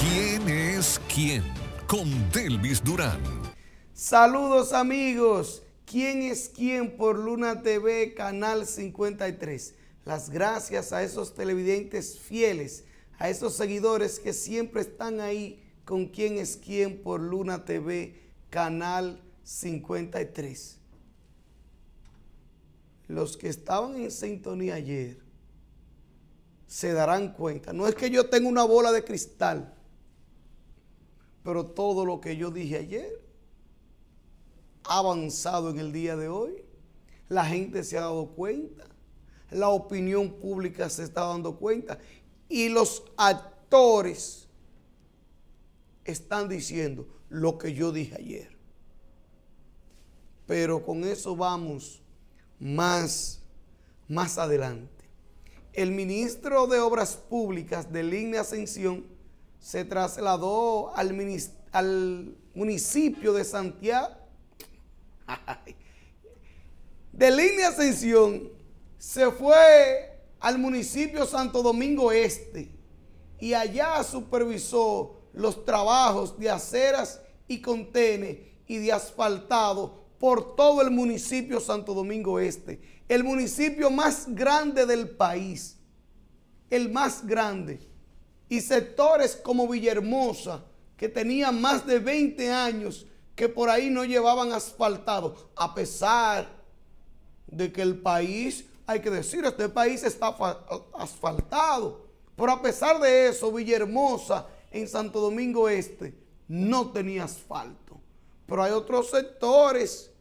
¿Quién es quién? Con Delvis Durán. Saludos amigos. ¿Quién es quién por Luna TV, Canal 53? Las gracias a esos televidentes fieles, a esos seguidores que siempre están ahí con quién es quién por Luna TV, Canal 53. Los que estaban en sintonía ayer se darán cuenta. No es que yo tenga una bola de cristal, pero todo lo que yo dije ayer ha avanzado en el día de hoy. La gente se ha dado cuenta, la opinión pública se está dando cuenta y los actores están diciendo lo que yo dije ayer. Pero con eso vamos más, más adelante el ministro de Obras Públicas de línea Ascensión se trasladó al, municipio de Santiago. De línea Ascensión se fue al municipio Santo Domingo Este y allá supervisó los trabajos de aceras y contenes y de asfaltado por todo el municipio Santo Domingo Este el municipio más grande del país, el más grande, y sectores como Villahermosa, que tenía más de 20 años, que por ahí no llevaban asfaltado, a pesar de que el país, hay que decir, este país está asfaltado, pero a pesar de eso, Villahermosa en Santo Domingo Este no tenía asfalto, pero hay otros sectores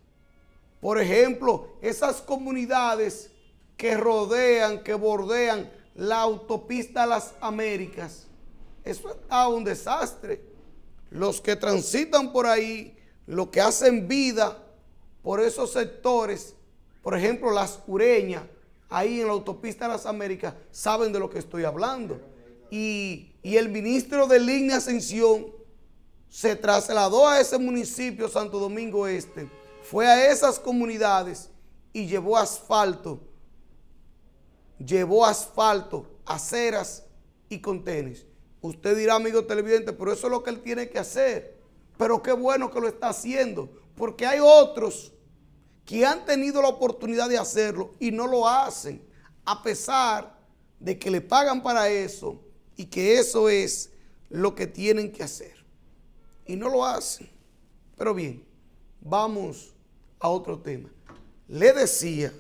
por ejemplo, esas comunidades que rodean, que bordean la autopista Las Américas, eso está ah, un desastre. Los que transitan por ahí, los que hacen vida por esos sectores, por ejemplo, las ureñas, ahí en la autopista Las Américas, saben de lo que estoy hablando. Y, y el ministro de Línea Ascensión se trasladó a ese municipio, Santo Domingo Este, fue a esas comunidades y llevó asfalto, llevó asfalto, aceras y contenes. Usted dirá, amigo televidente, pero eso es lo que él tiene que hacer. Pero qué bueno que lo está haciendo, porque hay otros que han tenido la oportunidad de hacerlo y no lo hacen, a pesar de que le pagan para eso y que eso es lo que tienen que hacer. Y no lo hacen. Pero bien. Vamos a otro tema. Le decía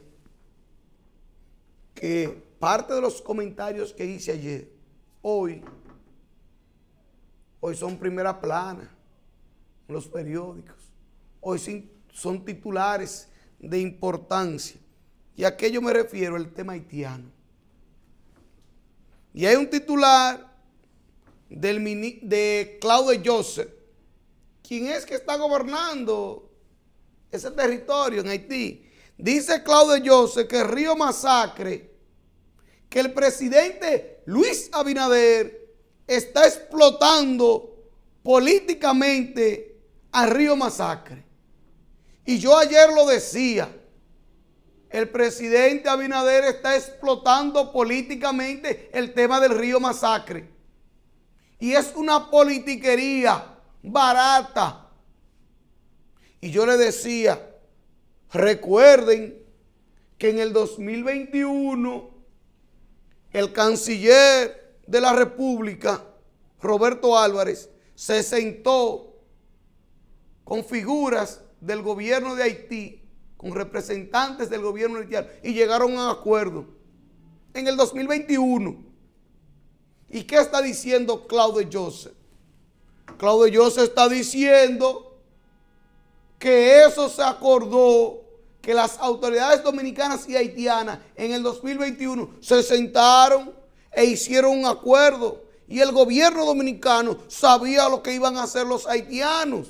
que parte de los comentarios que hice ayer, hoy, hoy son primera plana en los periódicos, hoy son titulares de importancia. Y a qué yo me refiero, el tema haitiano. Y hay un titular del, de Claudio Joseph, quien es que está gobernando ese territorio en Haití. Dice Claudio Joseph que Río Masacre, que el presidente Luis Abinader está explotando políticamente al Río Masacre. Y yo ayer lo decía, el presidente Abinader está explotando políticamente el tema del Río Masacre. Y es una politiquería barata, y yo le decía, recuerden que en el 2021 el canciller de la República, Roberto Álvarez, se sentó con figuras del gobierno de Haití, con representantes del gobierno haitiano, y llegaron a un acuerdo en el 2021. ¿Y qué está diciendo Claude Joseph? Claude Joseph está diciendo que eso se acordó, que las autoridades dominicanas y haitianas en el 2021 se sentaron e hicieron un acuerdo. Y el gobierno dominicano sabía lo que iban a hacer los haitianos.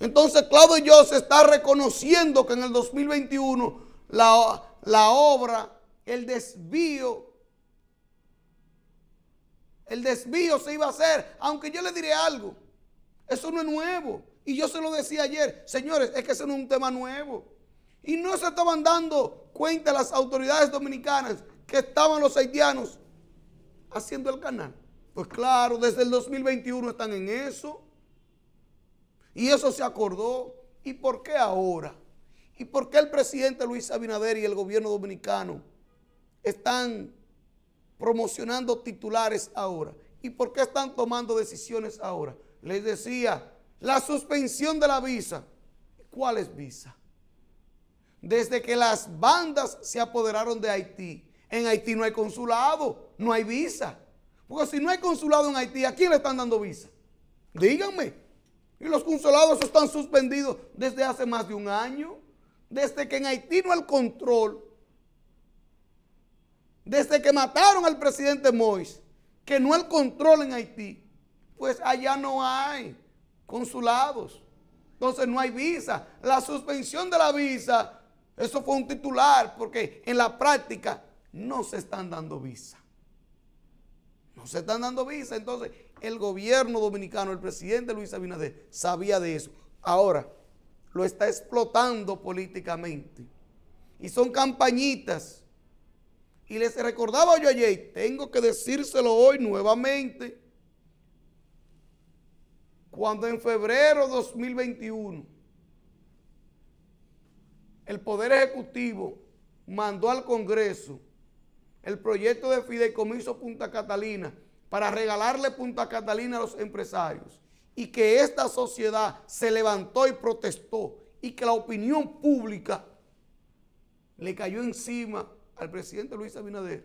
Entonces Claudio se está reconociendo que en el 2021 la, la obra, el desvío, el desvío se iba a hacer. Aunque yo le diré algo, eso no es nuevo. Y yo se lo decía ayer, señores, es que ese no es un tema nuevo. Y no se estaban dando cuenta las autoridades dominicanas que estaban los haitianos haciendo el canal. Pues claro, desde el 2021 están en eso. Y eso se acordó. ¿Y por qué ahora? ¿Y por qué el presidente Luis Abinader y el gobierno dominicano están promocionando titulares ahora? ¿Y por qué están tomando decisiones ahora? Les decía, la suspensión de la visa. ¿Cuál es visa? Desde que las bandas se apoderaron de Haití, en Haití no hay consulado, no hay visa. Porque si no hay consulado en Haití, ¿a quién le están dando visa? Díganme. Y los consulados están suspendidos desde hace más de un año. Desde que en Haití no hay control. Desde que mataron al presidente Mois, que no hay control en Haití. Pues allá no hay consulados. Entonces no hay visa. La suspensión de la visa, eso fue un titular, porque en la práctica no se están dando visa. No se están dando visa. Entonces el gobierno dominicano, el presidente Luis Abinader, sabía de eso. Ahora lo está explotando políticamente. Y son campañitas. Y les recordaba yo ayer, tengo que decírselo hoy nuevamente cuando en febrero 2021 el Poder Ejecutivo mandó al Congreso el proyecto de fideicomiso Punta Catalina para regalarle Punta Catalina a los empresarios y que esta sociedad se levantó y protestó y que la opinión pública le cayó encima al presidente Luis Abinader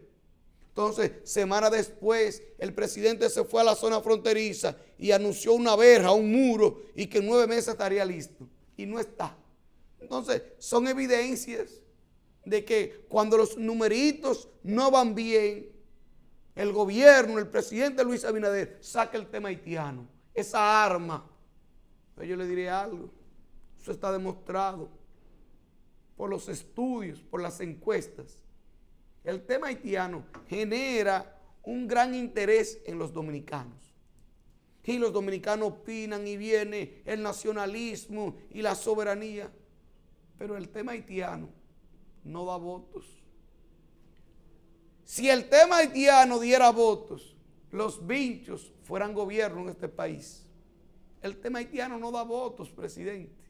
entonces, semana después, el presidente se fue a la zona fronteriza y anunció una verja, un muro, y que en nueve meses estaría listo. Y no está. Entonces, son evidencias de que cuando los numeritos no van bien, el gobierno, el presidente Luis Abinader, saca el tema haitiano, esa arma. yo le diré algo, eso está demostrado por los estudios, por las encuestas el tema haitiano genera un gran interés en los dominicanos. Y los dominicanos opinan y viene el nacionalismo y la soberanía. Pero el tema haitiano no da votos. Si el tema haitiano diera votos, los vinchos fueran gobierno en este país. El tema haitiano no da votos, presidente.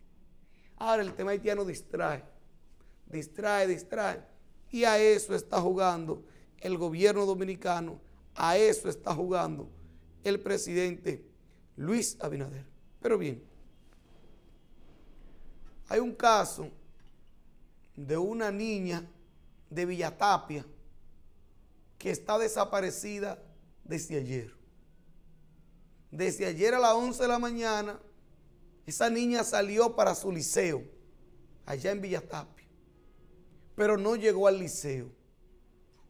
Ahora el tema haitiano distrae, distrae, distrae. Y a eso está jugando el gobierno dominicano, a eso está jugando el presidente Luis Abinader. Pero bien, hay un caso de una niña de Villatapia que está desaparecida desde ayer. Desde ayer a las 11 de la mañana, esa niña salió para su liceo, allá en Villatapia pero no llegó al liceo.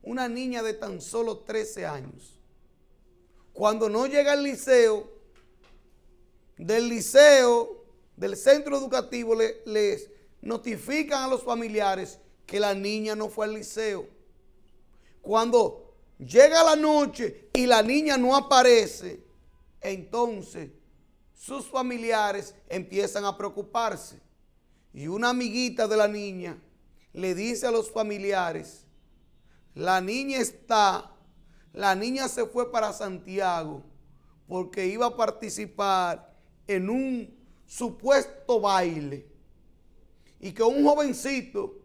Una niña de tan solo 13 años. Cuando no llega al liceo, del liceo, del centro educativo, les notifican a los familiares que la niña no fue al liceo. Cuando llega la noche y la niña no aparece, entonces sus familiares empiezan a preocuparse. Y una amiguita de la niña le dice a los familiares, la niña está, la niña se fue para Santiago porque iba a participar en un supuesto baile. Y que un jovencito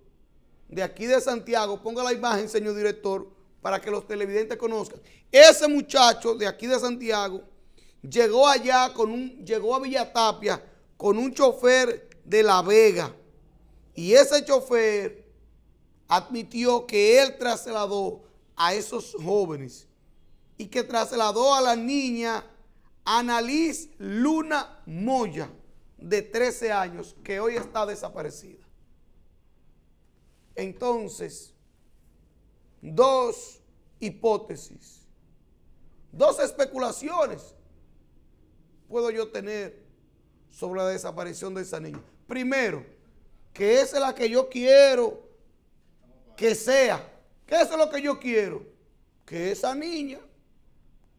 de aquí de Santiago, ponga la imagen, señor director, para que los televidentes conozcan. Ese muchacho de aquí de Santiago llegó allá con un, llegó a Villatapia con un chofer de La Vega y ese chofer admitió que él trasladó a esos jóvenes y que trasladó a la niña Annalise Luna Moya, de 13 años, que hoy está desaparecida. Entonces, dos hipótesis, dos especulaciones puedo yo tener sobre la desaparición de esa niña. Primero, que esa es la que yo quiero que sea, que es lo que yo quiero, que esa niña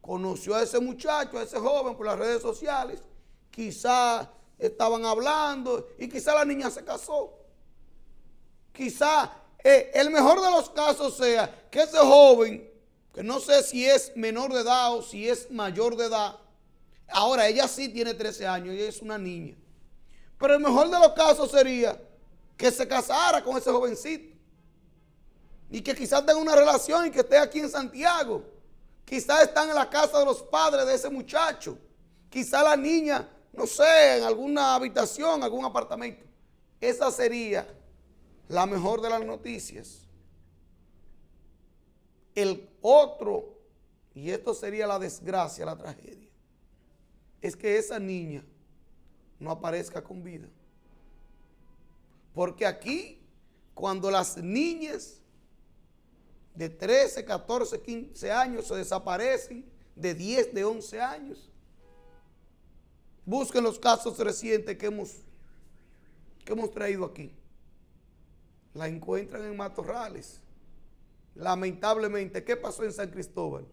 conoció a ese muchacho, a ese joven por las redes sociales, quizá estaban hablando y quizá la niña se casó. Quizá eh, el mejor de los casos sea que ese joven, que no sé si es menor de edad o si es mayor de edad, ahora ella sí tiene 13 años, ella es una niña. Pero el mejor de los casos sería que se casara con ese jovencito. Y que quizás tenga una relación y que esté aquí en Santiago. Quizás están en la casa de los padres de ese muchacho. Quizás la niña, no sé, en alguna habitación, algún apartamento. Esa sería la mejor de las noticias. El otro, y esto sería la desgracia, la tragedia, es que esa niña no aparezca con vida. Porque aquí, cuando las niñas de 13, 14, 15 años se desaparecen, de 10, de 11 años, busquen los casos recientes que hemos, que hemos traído aquí. La encuentran en matorrales. Lamentablemente, ¿qué pasó en San Cristóbal?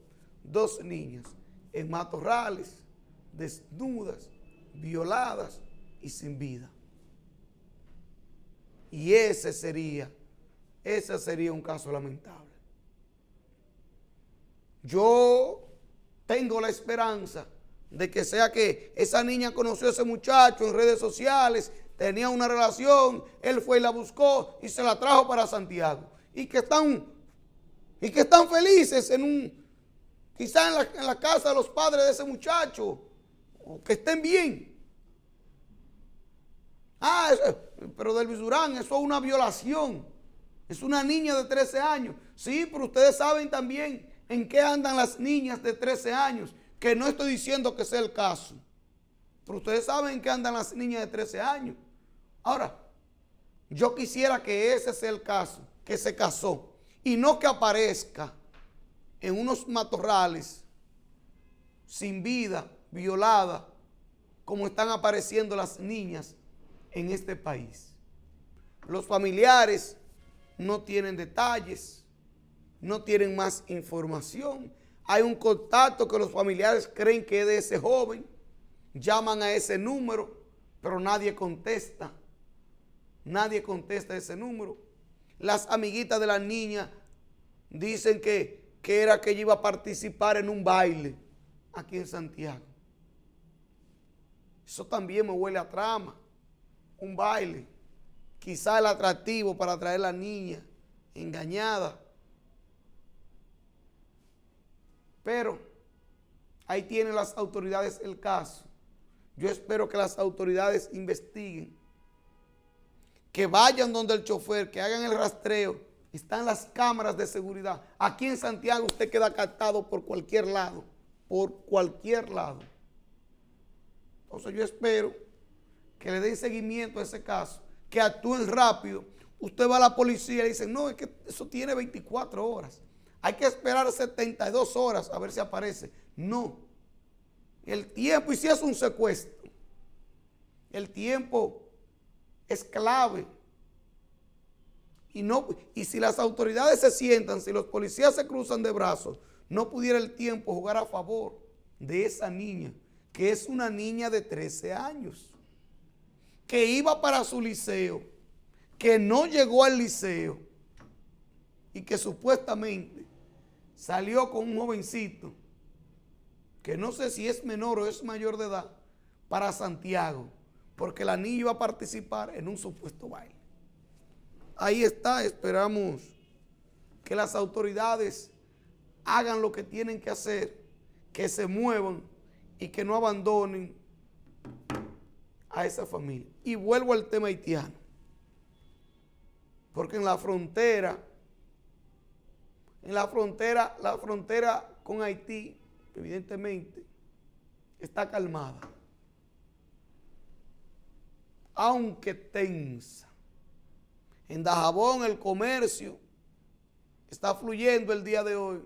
Dos niñas en matorrales, desnudas, violadas y sin vida. Y ese sería, ese sería un caso lamentable. Yo tengo la esperanza de que sea que esa niña conoció a ese muchacho en redes sociales, tenía una relación, él fue y la buscó y se la trajo para Santiago. Y que están, y que están felices en un, quizás en la, casa de los padres de ese muchacho, que estén bien. Ah, pero del Durán, eso es una violación. Es una niña de 13 años. Sí, pero ustedes saben también en qué andan las niñas de 13 años, que no estoy diciendo que sea el caso. Pero ustedes saben en qué andan las niñas de 13 años. Ahora, yo quisiera que ese sea el caso, que se casó y no que aparezca en unos matorrales sin vida, violada, como están apareciendo las niñas en este país. Los familiares no tienen detalles, no tienen más información. Hay un contacto que los familiares creen que es de ese joven, llaman a ese número, pero nadie contesta. Nadie contesta ese número. Las amiguitas de la niña dicen que, que era que ella iba a participar en un baile aquí en Santiago. Eso también me huele a trama un baile, quizá el atractivo para atraer a la niña engañada. Pero ahí tienen las autoridades el caso. Yo espero que las autoridades investiguen, que vayan donde el chofer, que hagan el rastreo. Están las cámaras de seguridad. Aquí en Santiago usted queda captado por cualquier lado, por cualquier lado. Entonces yo espero que le den seguimiento a ese caso, que actúen rápido. Usted va a la policía y le dicen, no, es que eso tiene 24 horas. Hay que esperar 72 horas a ver si aparece. No. El tiempo, y si es un secuestro, el tiempo es clave. Y, no, y si las autoridades se sientan, si los policías se cruzan de brazos, no pudiera el tiempo jugar a favor de esa niña, que es una niña de 13 años que iba para su liceo, que no llegó al liceo y que supuestamente salió con un jovencito que no sé si es menor o es mayor de edad para Santiago, porque la niña iba a participar en un supuesto baile. Ahí está, esperamos que las autoridades hagan lo que tienen que hacer, que se muevan y que no abandonen a esa familia. Y vuelvo al tema haitiano. Porque en la frontera, en la frontera, la frontera con Haití, evidentemente, está calmada. Aunque tensa. En Dajabón el comercio está fluyendo el día de hoy,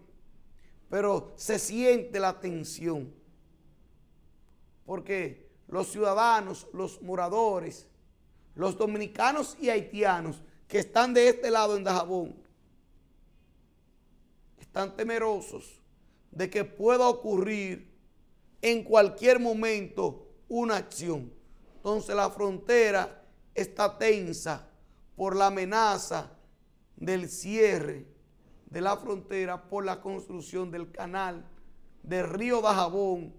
pero se siente la tensión. Porque los ciudadanos, los moradores, los dominicanos y haitianos que están de este lado en Dajabón, están temerosos de que pueda ocurrir en cualquier momento una acción. Entonces la frontera está tensa por la amenaza del cierre de la frontera por la construcción del canal del río Dajabón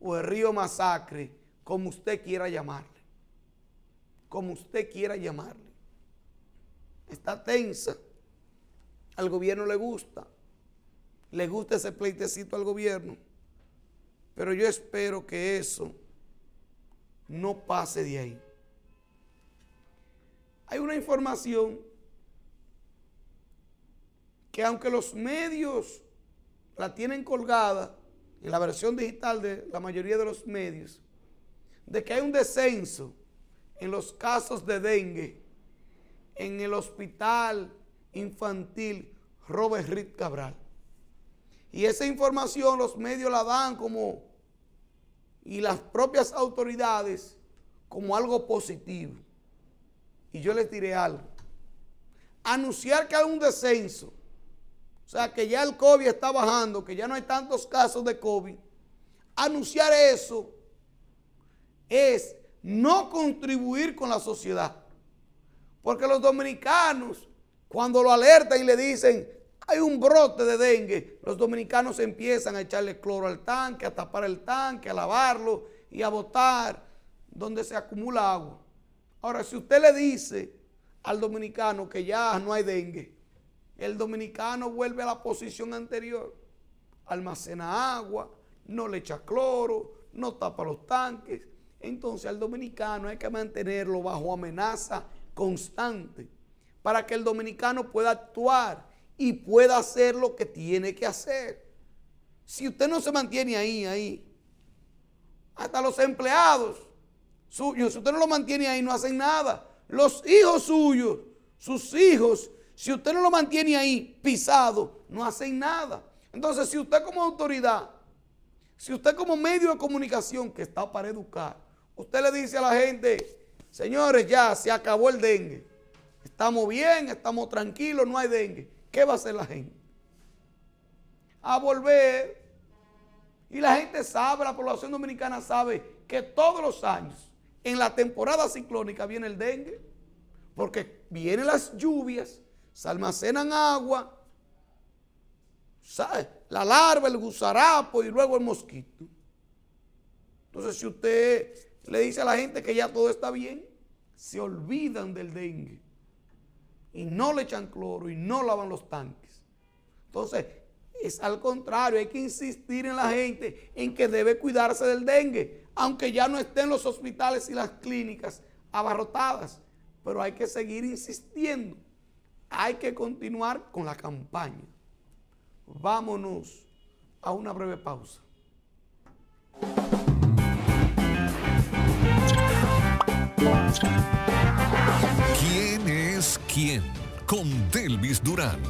o el río Masacre como usted quiera llamarle, como usted quiera llamarle. Está tensa, al gobierno le gusta, le gusta ese pleitecito al gobierno, pero yo espero que eso no pase de ahí. Hay una información que aunque los medios la tienen colgada en la versión digital de la mayoría de los medios, de que hay un descenso en los casos de dengue en el hospital infantil Robert Reed Cabral. Y esa información los medios la dan como, y las propias autoridades, como algo positivo. Y yo les diré algo. Anunciar que hay un descenso, o sea, que ya el COVID está bajando, que ya no hay tantos casos de COVID, anunciar eso es no contribuir con la sociedad. Porque los dominicanos, cuando lo alertan y le dicen, hay un brote de dengue, los dominicanos empiezan a echarle cloro al tanque, a tapar el tanque, a lavarlo y a botar donde se acumula agua. Ahora, si usted le dice al dominicano que ya no hay dengue, el dominicano vuelve a la posición anterior, almacena agua, no le echa cloro, no tapa los tanques, entonces al dominicano hay que mantenerlo bajo amenaza constante para que el dominicano pueda actuar y pueda hacer lo que tiene que hacer. Si usted no se mantiene ahí, ahí, hasta los empleados suyos, si usted no lo mantiene ahí, no hacen nada. Los hijos suyos, sus hijos, si usted no lo mantiene ahí pisado, no hacen nada. Entonces, si usted como autoridad, si usted como medio de comunicación que está para educar, Usted le dice a la gente, señores, ya se acabó el dengue. Estamos bien, estamos tranquilos, no hay dengue. ¿Qué va a hacer la gente? A volver. Y la gente sabe, la población dominicana sabe que todos los años, en la temporada ciclónica, viene el dengue. Porque vienen las lluvias, se almacenan agua, la larva, el gusarapo y luego el mosquito. Entonces, si usted le dice a la gente que ya todo está bien. Se olvidan del dengue. Y no le echan cloro y no lavan los tanques. Entonces, es al contrario, hay que insistir en la gente en que debe cuidarse del dengue, aunque ya no estén los hospitales y las clínicas abarrotadas, pero hay que seguir insistiendo, hay que continuar con la campaña. Vámonos a una breve pausa. ¿Quién es quién? Con Delvis Durán.